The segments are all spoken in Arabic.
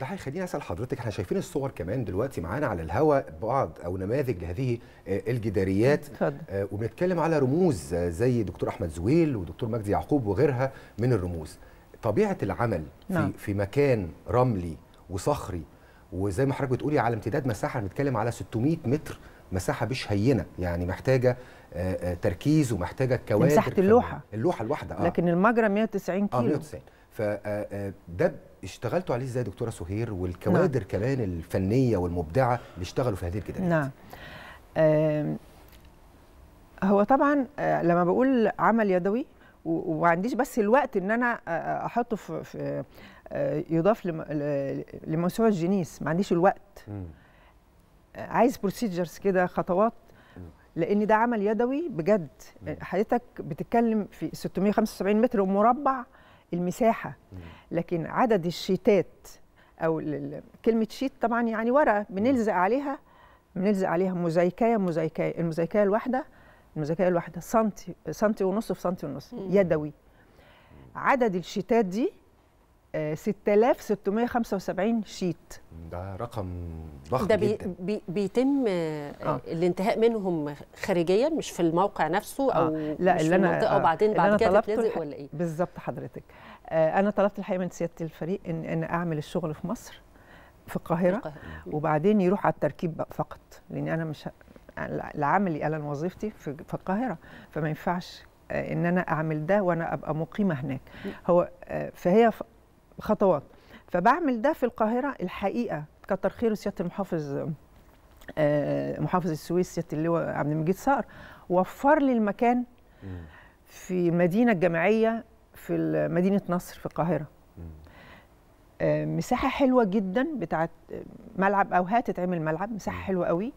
ده هيخليني اسال حضرتك احنا شايفين الصور كمان دلوقتي معانا على الهواء بعض او نماذج لهذه آه، الجداريات آه، وبنتكلم على رموز آه، زي دكتور احمد زويل ودكتور مجدي يعقوب وغيرها من الرموز طبيعه العمل نعم. في, في مكان رملي وصخري وزي ما حضرتك بتقولي على امتداد مساحه بنتكلم على 600 متر مساحه مش هينه يعني محتاجه تركيز ومحتاجه كوادر مساحه اللوحه اللوحه الواحده اه لكن المجرى 190 كيلو اه 190 فده اشتغلتوا عليه ازاي دكتوره سهير والكوادر نعم. كمان الفنيه والمبدعه اللي اشتغلوا في هذه الكتابات نعم هو طبعا آه، لما بقول عمل يدوي وما عنديش بس الوقت ان انا آه، آه، احطه في, في يضاف لموسوعه الجنيس ما عنديش الوقت م. عايز بروسيجرز كده خطوات لان ده عمل يدوي بجد حضرتك بتتكلم في 675 متر مربع المساحه لكن عدد الشيتات او كلمه شيت طبعا يعني ورقه بنلزق عليها بنلزق عليها مزيكايه مزيكايه المزيكايه الواحده المزيكايه الواحده سنتي سنتي ونص في سنتي ونص يدوي عدد الشيتات دي 6675 آه، شيت ده رقم ضخم ده بي جدا بي بيتم آه. آه. الانتهاء منهم خارجيا مش في الموقع نفسه آه. او لا مش اللي في المنطقه آه. وبعدين بعد كده تتلزق ولا ايه بالظبط حضرتك آه، انا طلبت الحقيقه من سياده الفريق ان ان اعمل الشغل في مصر في القاهره وبعدين يروح على التركيب فقط لان انا مش العمل انا وظيفتي في القاهره فما ينفعش آه، ان انا اعمل ده وانا ابقى مقيمه هناك هو آه، فهي خطوات فبعمل ده في القاهره الحقيقه كتر خير سياده المحافظ محافظ السويس سياده اللواء عبد المجيد صقر وفر لي المكان في المدينه الجامعيه في مدينه نصر في القاهره آه، مساحه حلوه جدا بتاعت ملعب او هتتعمل ملعب مساحه حلوه قوي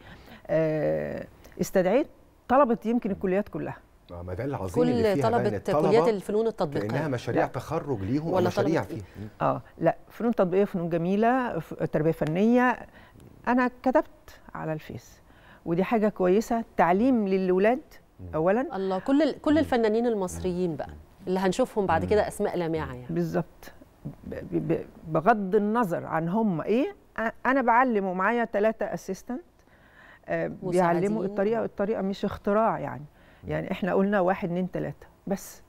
آه، استدعيت طلبه يمكن الكليات كلها آه، ما ده العظيم كل اللي فيها طلبه كليات الفنون التطبيقيه كأنها مشاريع لا. تخرج ليهم ولا مشاريع فيها اه لا فنون تطبيقيه فنون جميله تربيه فنيه انا كتبت على الفيس ودي حاجه كويسه تعليم للولاد اولا الله كل كل الفنانين المصريين بقى اللي هنشوفهم بعد كده اسماء لامعه يعني بالظبط بغض النظر عن هم ايه انا بعلم ومعايا ثلاثه اسيستنت آه، بيعلموا الطريقه الطريقه مش اختراع يعني يعني احنا قلنا واحد اثنين ثلاثه بس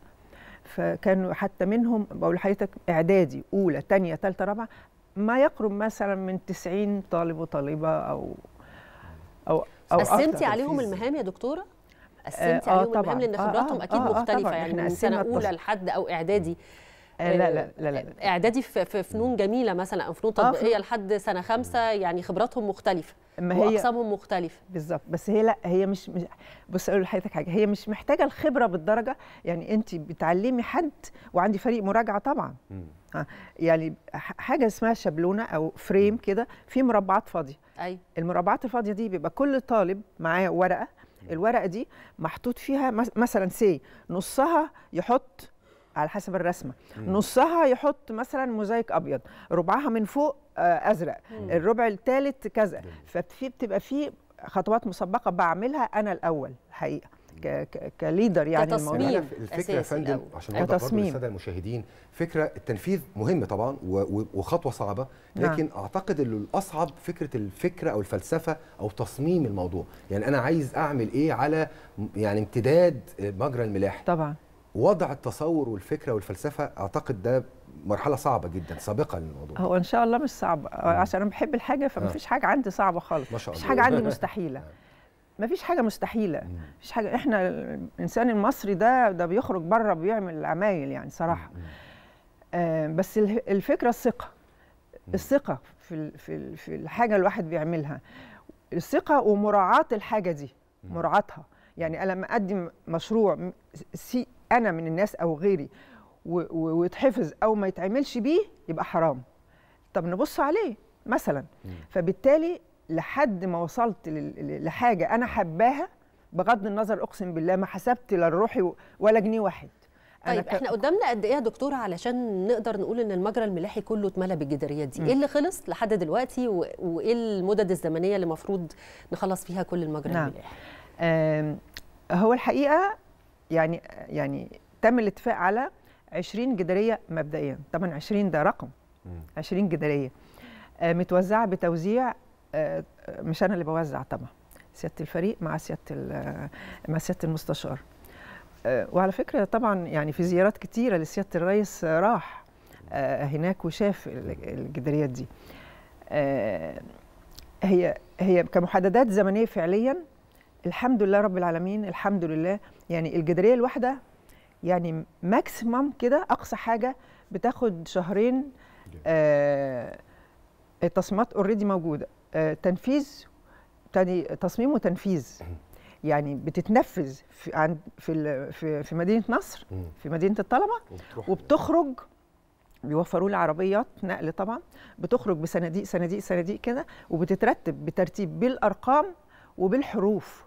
فكانوا حتى منهم بقول لحضرتك اعدادي اولى ثانيه ثالثه رابعه ما يقرب مثلا من 90 طالب وطالبه او او او قسمتي عليهم المهام يا دكتوره قسمتي آه عليهم المهام لان خبراتهم آه اكيد آه, آه، مختلفه آه يعني من سنه اولى لحد او اعدادي آه، لا, لا لا لا آه، اعدادي في فنون جميله مثلا او فنون تطبيقيه لحد سنه خمسة يعني خبراتهم مختلفه ما هي واقسامهم مختلفه بالظبط بس هي لا هي مش, بص اقول لحضرتك حاجه هي مش محتاجه الخبره بالدرجه يعني انت بتعلمي حد وعندي فريق مراجعه طبعا م. يعني حاجه اسمها شابلونه او فريم كده في مربعات فاضيه ايوه المربعات الفاضيه دي بيبقى كل طالب معاه ورقه الورقه دي محطوط فيها مثلا سي نصها يحط على حسب الرسمه مم. نصها يحط مثلا موزايك ابيض ربعها من فوق آه، ازرق مم. الربع الثالث كذا ففي بتبقى في خطوات مسبقه بعملها انا الاول حقيقه كليدر يعني كتصميم يعني الفكره يا فندم عشان نوضح للساده المشاهدين فكره التنفيذ مهم طبعا وخطوه صعبه نعم. لكن نعم. اعتقد انه الاصعب فكره الفكره او الفلسفه او تصميم الموضوع يعني انا عايز اعمل ايه على يعني امتداد مجرى الملاحه طبعا وضع التصور والفكره والفلسفه اعتقد ده مرحله صعبه جدا سابقه للموضوع هو ان شاء الله مش صعبه عشان انا بحب الحاجه فمفيش آه. حاجه عندي صعبه خالص ما شاء الله مفيش حاجه عندي مستحيله آه. ما فيش حاجه مستحيله مفيش حاجه احنا الانسان المصري ده ده بيخرج بره بيعمل عمايل يعني صراحه آه بس الفكره الثقه الثقه في في في الحاجه الواحد بيعملها الثقه ومراعاه الحاجه دي مراعاتها يعني انا لما اقدم مشروع سي انا من الناس او غيري ويتحفظ او ما يتعملش بيه يبقى حرام طب نبص عليه مثلا فبالتالي لحد ما وصلت لحاجه انا حباها بغض النظر اقسم بالله ما حسبت لا لروحي ولا جنيه واحد طيب احنا قدامنا قد ايه يا دكتوره علشان نقدر نقول ان المجرى الملاحي كله اتملى بالجداريات دي؟ ايه اللي خلص لحد دلوقتي وايه المدد الزمنيه اللي المفروض نخلص فيها كل المجرى نعم. الملاحي؟ آه هو الحقيقه يعني يعني تم الاتفاق على 20 جداريه مبدئيا، طبعا 20 ده رقم 20 جداريه آه متوزعه بتوزيع آه، مش انا اللي بوزع طبعا سياده الفريق مع سياده آه، مع سياده المستشار آه، وعلى فكره طبعا يعني في زيارات كتيره لسياده الرئيس راح هناك وشاف الجداريات دي هي هي كمحددات زمنيه فعليا الحمد لله رب العالمين الحمد لله يعني الجداريه الواحده يعني ماكسيمم كده اقصى حاجه بتاخد شهرين التصميمات اوريدي موجوده آه، تنفيذ تاني تصميم وتنفيذ يعني بتتنفذ في عند في في, في مدينه نصر في مدينه الطلبه وبتخرج بيوفروا لي عربيات نقل طبعا بتخرج بصناديق صناديق صناديق كده وبتترتب بترتيب بالارقام وبالحروف